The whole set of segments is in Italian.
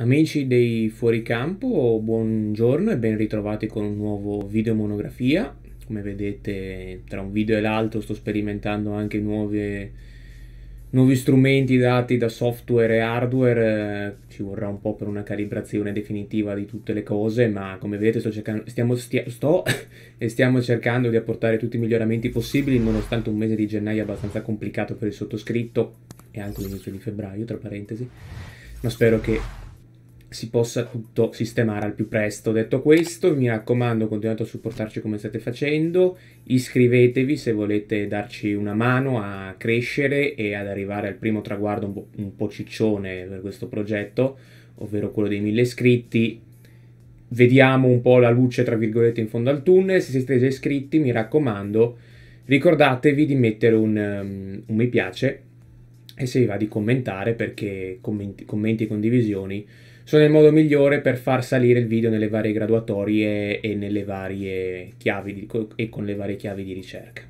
Amici dei Fuoricampo, buongiorno e ben ritrovati con un nuovo video monografia. Come vedete tra un video e l'altro sto sperimentando anche nuove, nuovi strumenti dati da software e hardware. Ci vorrà un po' per una calibrazione definitiva di tutte le cose, ma come vedete sto, cercando, stiamo, stia, sto e stiamo cercando di apportare tutti i miglioramenti possibili nonostante un mese di gennaio abbastanza complicato per il sottoscritto e anche l'inizio di febbraio, tra parentesi. Ma spero che si possa tutto sistemare al più presto. Detto questo, mi raccomando, continuate a supportarci come state facendo, iscrivetevi se volete darci una mano a crescere e ad arrivare al primo traguardo un po', un po ciccione per questo progetto, ovvero quello dei mille iscritti. Vediamo un po' la luce, tra virgolette, in fondo al tunnel. Se siete già iscritti, mi raccomando, ricordatevi di mettere un, um, un mi piace e se vi va di commentare, perché commenti, commenti e condivisioni sono il modo migliore per far salire il video nelle varie graduatorie e nelle varie chiavi di, e con le varie chiavi di ricerca.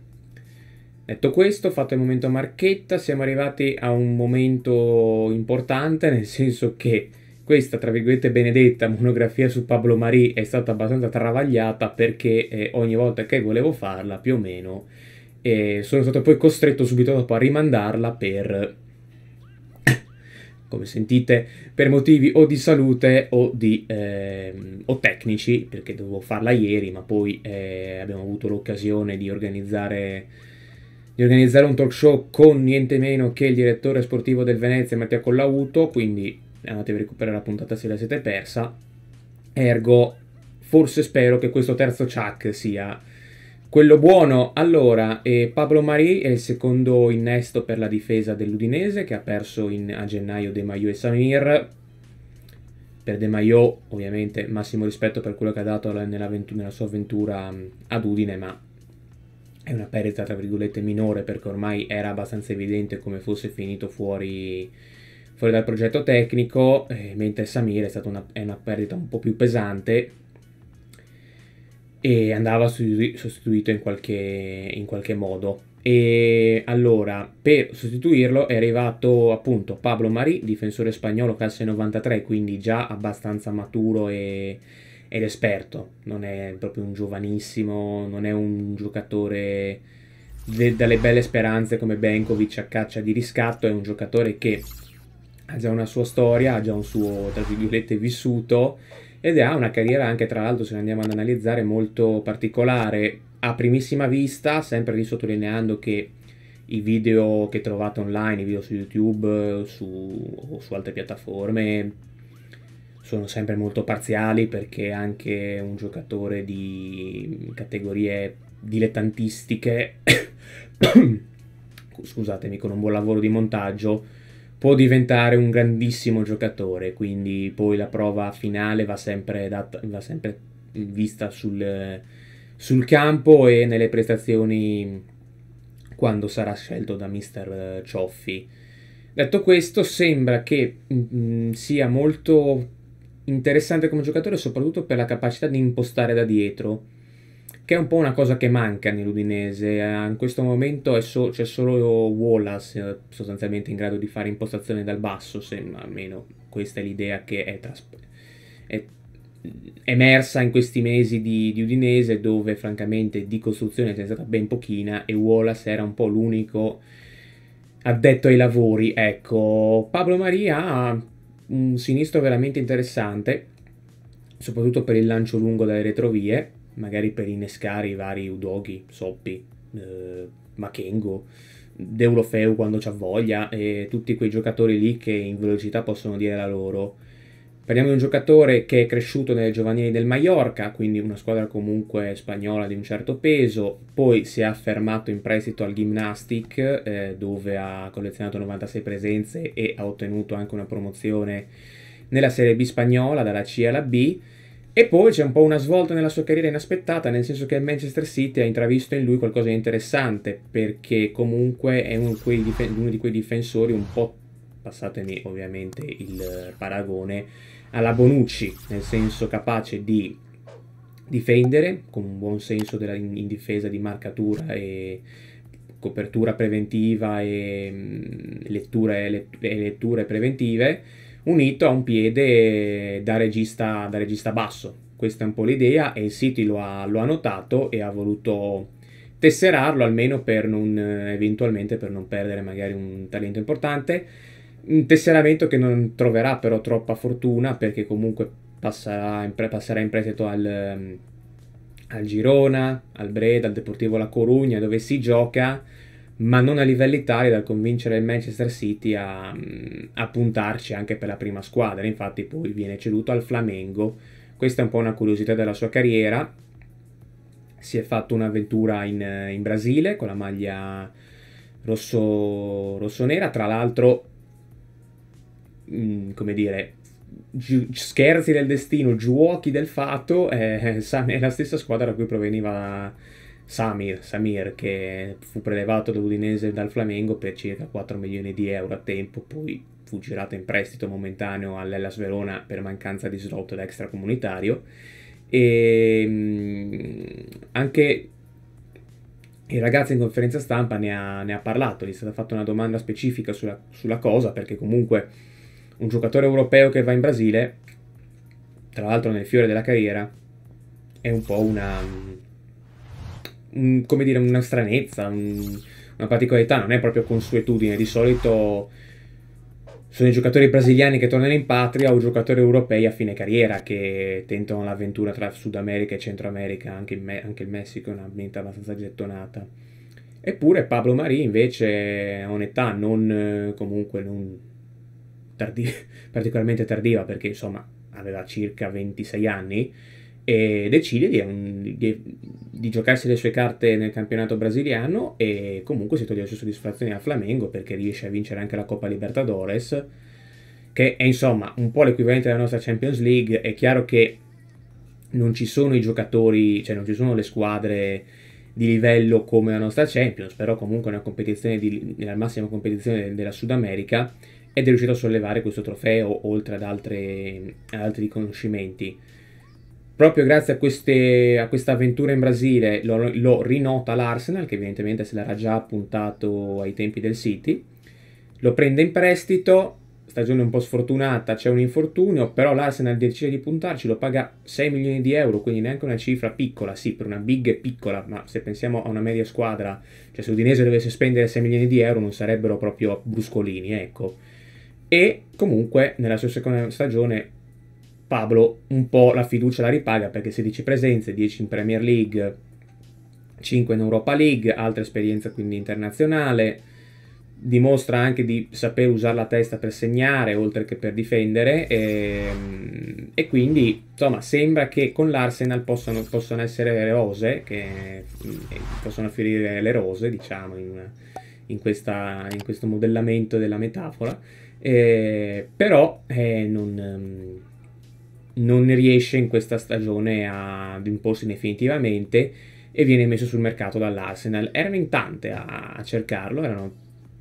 Detto questo, fatto il momento marchetta, siamo arrivati a un momento importante, nel senso che questa, tra virgolette, benedetta monografia su Pablo Marie è stata abbastanza travagliata perché eh, ogni volta che volevo farla, più o meno, eh, sono stato poi costretto subito dopo a rimandarla per come sentite, per motivi o di salute o, di, eh, o tecnici, perché dovevo farla ieri, ma poi eh, abbiamo avuto l'occasione di organizzare, di organizzare un talk show con niente meno che il direttore sportivo del Venezia, Mattia Collauto, quindi andatevi a recuperare la puntata se la siete persa. Ergo, forse spero che questo terzo chuck sia quello buono, allora, eh, Pablo Marì è il secondo innesto per la difesa dell'Udinese che ha perso in, a gennaio De Maio e Samir. Per De Maio, ovviamente, massimo rispetto per quello che ha dato nella, nella sua avventura ad Udine, ma è una perdita, tra virgolette, minore perché ormai era abbastanza evidente come fosse finito fuori, fuori dal progetto tecnico, eh, mentre Samir è stata una, è una perdita un po' più pesante e andava sostituito in qualche, in qualche modo. E allora per sostituirlo è arrivato appunto Pablo Marí, difensore spagnolo classe 93, quindi già abbastanza maturo e, ed esperto. Non è proprio un giovanissimo, non è un giocatore de, dalle belle speranze come Benkovic a caccia di riscatto. È un giocatore che ha già una sua storia, ha già un suo tra virgolette vissuto ed ha una carriera anche tra l'altro se ne andiamo ad analizzare molto particolare a primissima vista, sempre lì sottolineando che i video che trovate online, i video su YouTube su, o su altre piattaforme sono sempre molto parziali perché anche un giocatore di categorie dilettantistiche, scusatemi, con un buon lavoro di montaggio può diventare un grandissimo giocatore, quindi poi la prova finale va sempre, data, va sempre vista sul, sul, campo e nelle prestazioni quando sarà scelto da mister Cioffi. Detto questo, sembra che mh, mm, sia molto interessante come giocatore soprattutto per la capacità di impostare da dietro che è un po' una cosa che manca nell'Udinese. Eh, in questo momento so- c'è solo Wallace eh, sostanzialmente in grado di fare impostazione dal basso, se almeno questa è l'idea che è, tras- è emersa in questi mesi di, di, Udinese dove francamente di costruzione c'è stata ben pochina e Wallace era un po' l'unico addetto ai lavori. Ecco, Pablo Maria ha un sinistro veramente interessante, soprattutto per il lancio lungo dalle retrovie magari per innescare i vari Udogi, Soppi, eh, Makengo, Deulofeu quando c'ha voglia e tutti quei giocatori lì che in velocità possono dire la loro. Parliamo di un giocatore che è cresciuto nelle giovanili del Mallorca, quindi una squadra comunque spagnola di un certo peso, poi si è affermato in prestito al Gymnastic eh, dove ha collezionato 96 presenze e ha ottenuto anche una promozione nella Serie B spagnola dalla C alla B e poi c'è un po' una svolta nella sua carriera inaspettata, nel senso che il Manchester City ha intravisto in lui qualcosa di interessante, perché comunque è uno di quei, dif- uno di quei difensori un po', passatemi ovviamente il paragone, alla Bonucci, nel senso capace di difendere con un buon senso della, in, in difesa di marcatura e copertura preventiva e mh, mm, letture, let- letture preventive unito a un piede da regista, da regista basso. Questa è un po' l'idea e il City lo ha, lo ha notato e ha voluto tesserarlo almeno per non, eventualmente per non perdere magari un talento importante. Un tesseramento che non troverà però troppa fortuna perché comunque passerà in, pre- passerà in prestito al, al Girona, al Breda, al Deportivo La Corugna dove si gioca ma non a livello Italia dal convincere il Manchester City a, mm, a, puntarci anche per la prima squadra. Infatti, poi viene ceduto al Flamengo. Questa è un po' una curiosità della sua carriera. Si è fatto un'avventura in, eh, in Brasile con la maglia rosso, rosso-nera. Tra l'altro, mm, come dire, scherzi del destino, giuochi del fatto, eh, è la stessa squadra da cui proveniva Samir, Samir che fu prelevato dall'Udinese dal Flamengo per circa 4 milioni di euro a tempo, poi fu girato in prestito momentaneo all'Ellas Verona per mancanza di slot da extracomunitario e ehm, anche il ragazzo in conferenza stampa ne ha, ne ha, parlato, gli è stata fatta una domanda specifica sulla, sulla cosa perché comunque un giocatore europeo che va in Brasile, tra l'altro nel fiore della carriera, è un po' una un, come dire, una stranezza, un, una particolarità, non è proprio consuetudine. Di solito sono i giocatori brasiliani che tornano in patria o i giocatori europei a fine carriera che tentano l'avventura tra Sud America e Centro America, anche, Me- anche il Messico è una mente abbastanza gettonata. Eppure Pablo Marì invece ha un'età non eh, comunque non tardi- particolarmente tardiva perché insomma aveva circa 26 anni e decide di, di, di, giocarsi le sue carte nel campionato brasiliano e comunque si toglie le sue soddisfazioni a Flamengo perché riesce a vincere anche la Coppa Libertadores che è insomma un po' l'equivalente della nostra Champions League è chiaro che non ci sono i giocatori cioè non ci sono le squadre di livello come la nostra Champions però comunque è una competizione di, la massima competizione della Sud America ed è riuscito a sollevare questo trofeo oltre ad, altre, ad altri riconoscimenti proprio grazie a, queste, a questa avventura in Brasile lo, lo, rinota l'Arsenal, che evidentemente se l'era già puntato ai tempi del City, lo prende in prestito, stagione un po' sfortunata, c'è un infortunio, però l'Arsenal decide di puntarci, lo paga 6 milioni di euro, quindi neanche una cifra piccola, sì, per una big è piccola, ma se pensiamo a una media squadra, cioè se Udinese dovesse spendere 6 milioni di euro non sarebbero proprio bruscolini, ecco. E comunque nella sua seconda stagione Pablo un po' la fiducia la ripaga perché 16 presenze, 10 in Premier League, 5 in Europa League, altra esperienza quindi internazionale, dimostra anche di saper usare la testa per segnare oltre che per difendere e, ehm, e quindi insomma sembra che con l'Arsenal possano, possano, essere le rose, che mm, eh, possono fiorire le rose diciamo in, in, questa, in questo modellamento della metafora, e, eh, però eh, non mm, non riesce in questa stagione ad imporsi definitivamente e viene messo sul mercato dall'Arsenal. Erano in tante a, a cercarlo, erano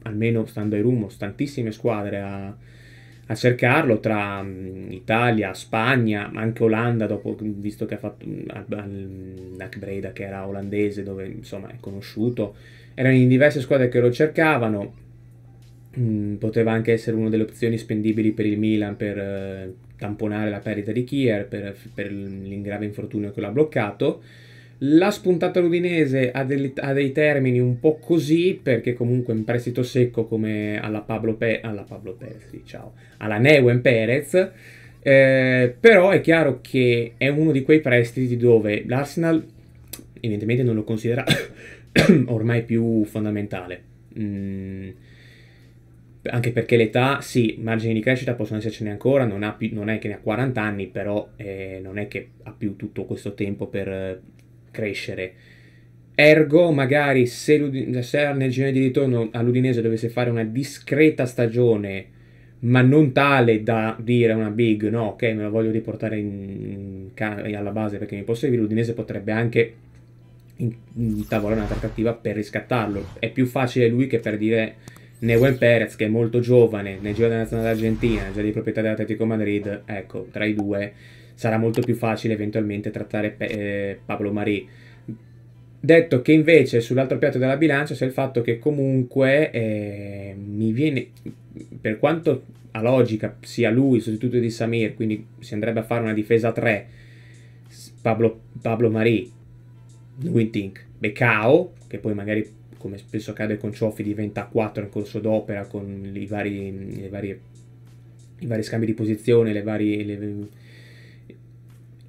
almeno stando ai rumors tantissime squadre a, a cercarlo tra mm, Italia, Spagna, ma anche Olanda, dopo, visto che ha fatto Nac mm, Breda che era olandese, dove insomma è conosciuto. Erano in diverse squadre che lo cercavano. Mm, poteva anche essere una delle opzioni spendibili per il Milan per eh, tamponare la perdita di Kier per, per l'ingrave infortunio che l'ha bloccato. La spuntata ludinese ha, dei, ha dei termini un po' così, perché comunque in prestito secco come alla Pablo, Pe- alla Pablo Perez, diciamo, alla Neuen Perez, eh, però è chiaro che è uno di quei prestiti dove l'Arsenal evidentemente non lo considera ormai più fondamentale. Mm anche perché l'età, sì, margini di crescita possono essercene ancora, non, più, non è che ne ha 40 anni, però eh, non è che ha più tutto questo tempo per eh, crescere. Ergo, magari se, cioè, se nel giro di ritorno all'Udinese dovesse fare una discreta stagione, ma non tale da dire una big, no, ok, me la voglio riportare in, in, alla base perché mi può servire, l'Udinese potrebbe anche intavolare in una trattativa per riscattarlo. È più facile lui che per dire Neuen Perez, che è molto giovane, nel giro della nazionale argentina, già di proprietà dell'Atletico Madrid, ecco, tra i due sarà molto più facile eventualmente trattare eh, Pablo Marì. Detto che invece sull'altro piatto della bilancia c'è il fatto che comunque eh, mi viene, per quanto a logica sia lui il sostituto di Samir, quindi si andrebbe a fare una difesa 3, Pablo, Pablo Marì, Winting, Becao, che poi magari come spesso accade con Cioffi, diventa 4 in corso d'opera con i vari, varie, i vari scambi di posizione, le varie, le,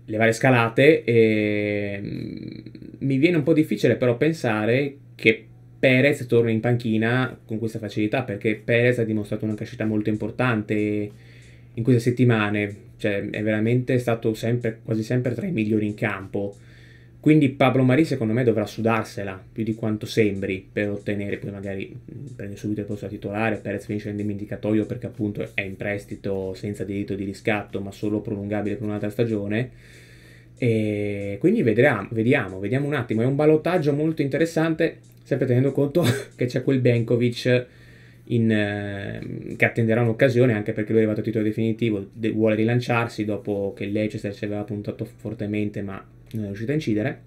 le varie scalate. E, mm, mi viene un po' difficile però pensare che Perez torni in panchina con questa facilità perché Perez ha dimostrato una crescita molto importante in queste settimane, cioè è veramente stato sempre, quasi sempre tra i migliori in campo. Quindi Pablo Marì secondo me dovrà sudarsela più di quanto sembri per ottenere, poi magari prende subito il posto da titolare, Perez finisce in dimenticatoio perché appunto è in prestito senza diritto di riscatto ma solo prolungabile per un'altra stagione. E quindi vedremo, vediamo, vediamo un attimo, è un balottaggio molto interessante, sempre tenendo conto che c'è quel Benkovic in, eh, che attenderà un'occasione anche perché lui è arrivato a titolo definitivo, de- vuole rilanciarsi dopo che il Leicester ci aveva puntato fortemente ma non è riuscito a incidere.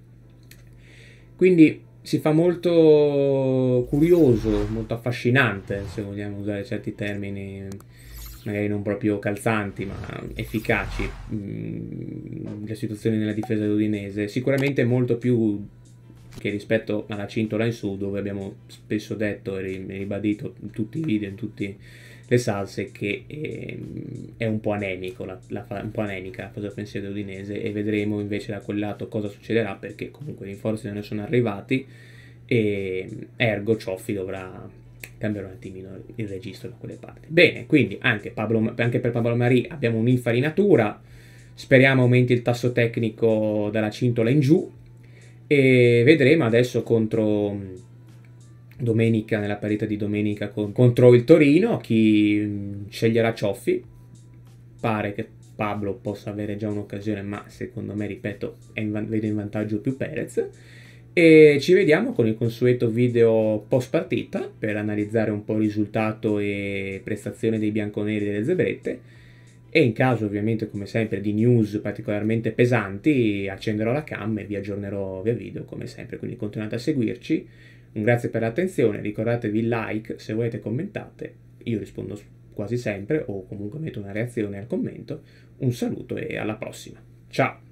Quindi si fa molto curioso, molto affascinante, se vogliamo usare certi termini magari non proprio calzanti ma efficaci, la mm, situazione nella difesa dell'Udinese. sicuramente molto più che rispetto alla cintola in su, dove abbiamo spesso detto e ribadito in tutti i video, in tutte le salse, che ehm, è, un po' anemico, la, la, un po' anemica la fase offensiva udinese e vedremo invece da quel lato cosa succederà perché comunque i rinforzi non ne sono arrivati e ergo Cioffi dovrà cambiare un attimino il registro da quelle parti. Bene, quindi anche, Pablo, anche per Pablo Marì abbiamo un'infarinatura, speriamo aumenti il tasso tecnico dalla cintola in giù, e vedremo adesso contro domenica, nella partita di domenica con, contro il Torino, chi sceglierà Cioffi. Pare che Pablo possa avere già un'occasione, ma secondo me, ripeto, in, vedo in vantaggio più Perez. E ci vediamo con il consueto video post partita per analizzare un po' il risultato e prestazione dei bianconeri e delle zebrette e in caso ovviamente come sempre di news particolarmente pesanti accenderò la cam e vi aggiornerò via video come sempre, quindi continuate a seguirci. Un grazie per l'attenzione, ricordatevi like, se volete commentate, io rispondo quasi sempre o comunque metto una reazione al commento. Un saluto e alla prossima. Ciao!